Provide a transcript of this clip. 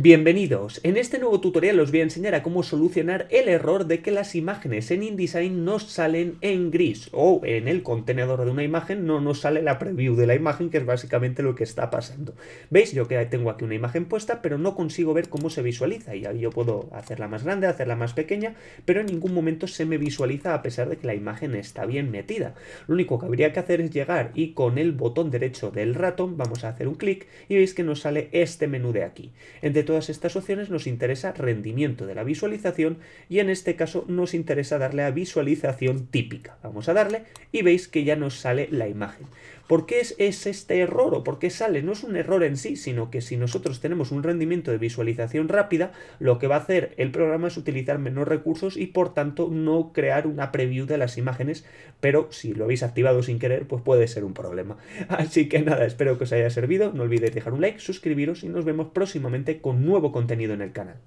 Bienvenidos, en este nuevo tutorial os voy a enseñar a cómo solucionar el error de que las imágenes en InDesign no salen en gris o en el contenedor de una imagen no nos sale la preview de la imagen que es básicamente lo que está pasando. Veis, yo que tengo aquí una imagen puesta pero no consigo ver cómo se visualiza y yo puedo hacerla más grande, hacerla más pequeña pero en ningún momento se me visualiza a pesar de que la imagen está bien metida. Lo único que habría que hacer es llegar y con el botón derecho del ratón vamos a hacer un clic y veis que nos sale este menú de aquí todas estas opciones nos interesa rendimiento de la visualización y en este caso nos interesa darle a visualización típica. Vamos a darle y veis que ya nos sale la imagen. ¿Por qué es, este error o por qué sale? No es un error en sí, sino que si nosotros tenemos un rendimiento de visualización rápida, lo que va a hacer el programa es utilizar menos recursos y por tanto no crear una preview de las imágenes, pero si lo habéis activado sin querer, pues puede ser un problema. Así que nada, espero que os haya servido, no olvidéis dejar un like, suscribiros y nos vemos próximamente con nuevo contenido en el canal.